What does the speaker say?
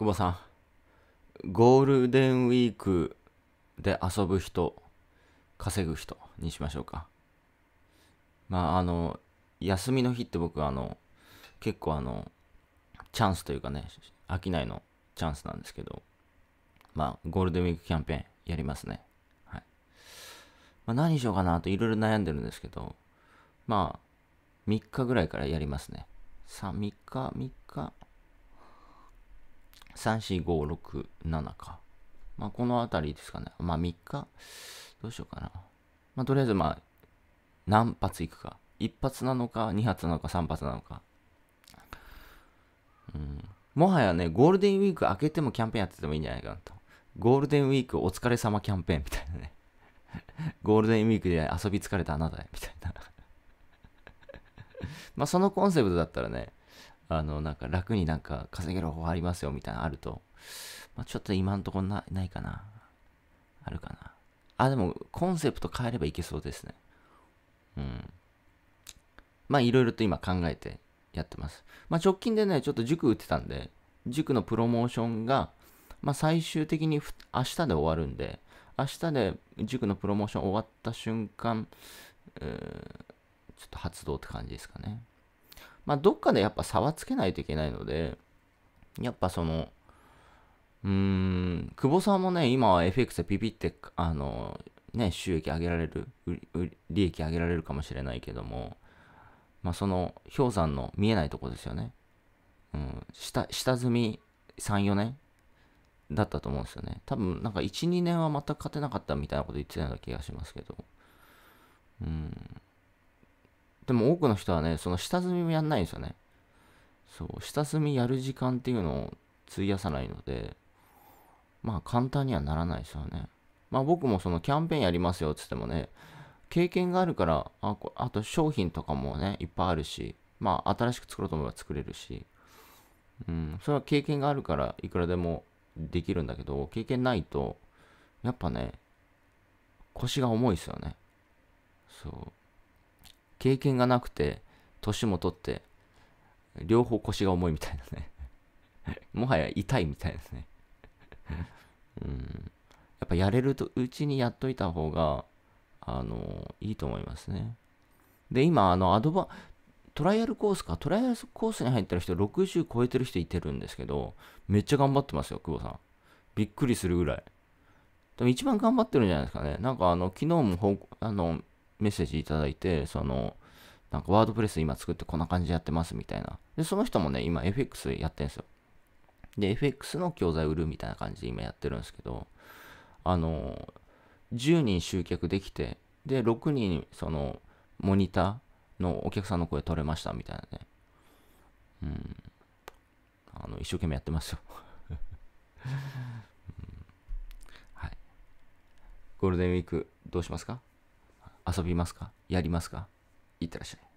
久保さん、ゴールデンウィークで遊ぶ人、稼ぐ人にしましょうか。まあ、あの、休みの日って僕、あの、結構あの、チャンスというかね、商いのチャンスなんですけど、まあ、ゴールデンウィークキャンペーンやりますね。はい。まあ、何しようかなといろいろ悩んでるんですけど、まあ、3日ぐらいからやりますね。さ、あ3日、3日、34567か。まあ、このあたりですかね。まあ、3日どうしようかな。まあ、とりあえず、まあ、何発いくか。1発なのか、2発なのか、3発なのか。うん。もはやね、ゴールデンウィーク明けてもキャンペーンやっててもいいんじゃないかなと。ゴールデンウィークお疲れ様キャンペーンみたいなね。ゴールデンウィークで遊び疲れたあなたへ、みたいな まあ、そのコンセプトだったらね、あの、なんか楽になんか稼げる方法ありますよみたいなのあると、まあ、ちょっと今んとこなないかな。あるかな。あ、でもコンセプト変えればいけそうですね。うん。まあいろいろと今考えてやってます。まあ直近でね、ちょっと塾打ってたんで、塾のプロモーションが、まあ最終的に明日で終わるんで、明日で塾のプロモーション終わった瞬間、ちょっと発動って感じですかね。まあ、どっかでやっぱ差はつけないといけないので、やっぱその、うーん、久保さんもね、今は FX でピピって、あの、ね、収益上げられる、利益上げられるかもしれないけども、まあ、その、氷山の見えないとこですよね。うん、下、下積み3、4年だったと思うんですよね。多分、なんか1、2年は全く勝てなかったみたいなこと言ってたような気がしますけど。うん。でも多くの人はね、その下積みもやんないんですよね。そう、下積みやる時間っていうのを費やさないので、まあ簡単にはならないですよね。まあ僕もそのキャンペーンやりますよっつってもね、経験があるから、ああと商品とかもね、いっぱいあるし、まあ新しく作ろうと思えば作れるし、うん、それは経験があるからいくらでもできるんだけど、経験ないと、やっぱね、腰が重いですよね。そう。経験がなくて、年も取って、両方腰が重いみたいなね。もはや痛いみたいですね。うん。やっぱやれるとうちにやっといた方が、あの、いいと思いますね。で、今、あの、アドバ、トライアルコースか、トライアルコースに入ってる人、60超えてる人いてるんですけど、めっちゃ頑張ってますよ、久保さん。びっくりするぐらい。でも一番頑張ってるんじゃないですかね。なんかあの、昨日もあの、メッセージいただいて、その、なんかワードプレス今作ってこんな感じでやってますみたいな。で、その人もね、今 FX やってるんですよ。で、FX の教材売るみたいな感じで今やってるんですけど、あの、10人集客できて、で、6人、その、モニターのお客さんの声取れましたみたいなね。うん。あの、一生懸命やってますよ うん、はい。ゴールデンウィークどうしますか遊びますかやりますかいってらっしゃい。